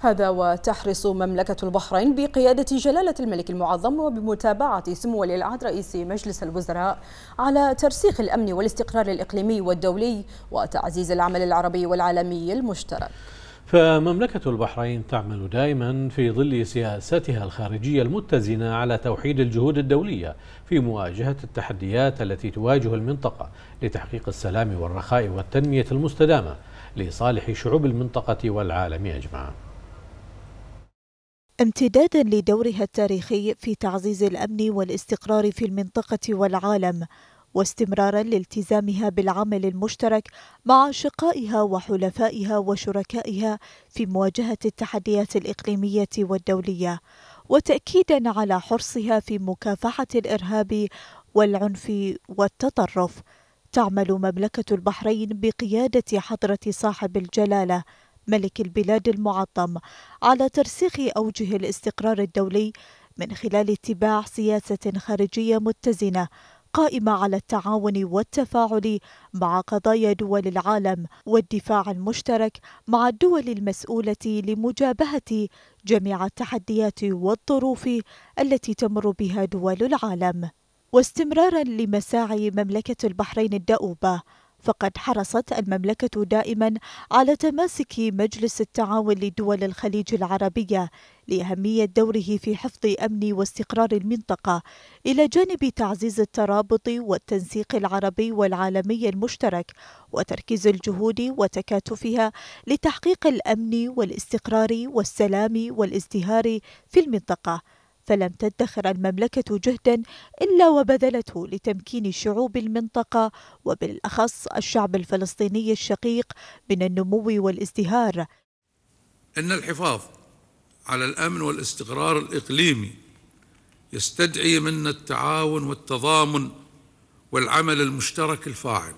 هذا وتحرص مملكة البحرين بقيادة جلالة الملك المعظم وبمتابعة سمو ولي العهد رئيس مجلس الوزراء على ترسيخ الأمن والاستقرار الإقليمي والدولي وتعزيز العمل العربي والعالمي المشترك فمملكة البحرين تعمل دائما في ظل سياستها الخارجية المتزنة على توحيد الجهود الدولية في مواجهة التحديات التي تواجه المنطقة لتحقيق السلام والرخاء والتنمية المستدامة لصالح شعوب المنطقة والعالم أجمعاً امتدادا لدورها التاريخي في تعزيز الامن والاستقرار في المنطقه والعالم واستمرارا لالتزامها بالعمل المشترك مع شقائها وحلفائها وشركائها في مواجهه التحديات الاقليميه والدوليه وتاكيدا على حرصها في مكافحه الارهاب والعنف والتطرف تعمل مملكه البحرين بقياده حضره صاحب الجلاله ملك البلاد المعظم على ترسيخ أوجه الاستقرار الدولي من خلال اتباع سياسة خارجية متزنة قائمة على التعاون والتفاعل مع قضايا دول العالم والدفاع المشترك مع الدول المسؤولة لمجابهة جميع التحديات والظروف التي تمر بها دول العالم واستمرارا لمساعي مملكة البحرين الدؤوبة فقد حرصت المملكة دائما على تماسك مجلس التعاون لدول الخليج العربية لأهمية دوره في حفظ أمن واستقرار المنطقة إلى جانب تعزيز الترابط والتنسيق العربي والعالمي المشترك وتركيز الجهود وتكاتفها لتحقيق الأمن والاستقرار والسلام والازدهار في المنطقة فلم تدخر المملكة جهدا إلا وبذلته لتمكين شعوب المنطقة وبالأخص الشعب الفلسطيني الشقيق من النمو والازدهار إن الحفاظ على الأمن والاستقرار الإقليمي يستدعي منا التعاون والتضامن والعمل المشترك الفاعل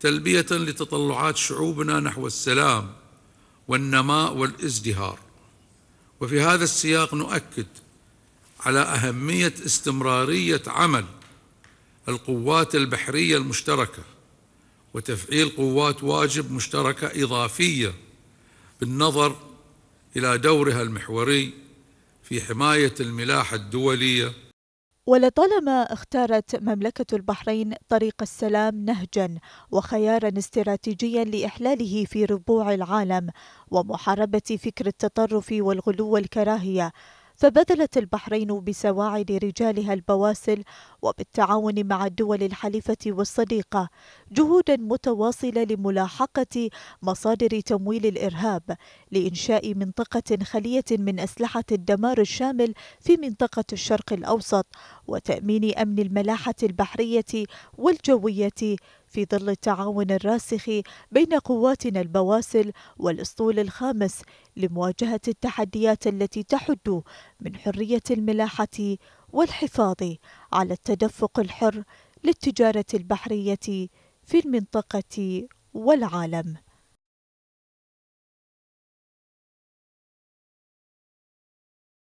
تلبية لتطلعات شعوبنا نحو السلام والنماء والازدهار وفي هذا السياق نؤكد على أهمية استمرارية عمل القوات البحرية المشتركة وتفعيل قوات واجب مشتركة إضافية بالنظر إلى دورها المحوري في حماية الملاحة الدولية ولطالما اختارت مملكة البحرين طريق السلام نهجا وخيارا استراتيجيا لإحلاله في ربوع العالم ومحاربة فكر التطرف والغلو والكراهية فبذلت البحرين بسواعد رجالها البواسل وبالتعاون مع الدول الحليفة والصديقة جهودا متواصلة لملاحقة مصادر تمويل الإرهاب لإنشاء منطقة خلية من أسلحة الدمار الشامل في منطقة الشرق الأوسط وتأمين أمن الملاحة البحرية والجوية في ظل التعاون الراسخ بين قواتنا البواسل والاسطول الخامس لمواجهه التحديات التي تحد من حريه الملاحه والحفاظ على التدفق الحر للتجاره البحريه في المنطقه والعالم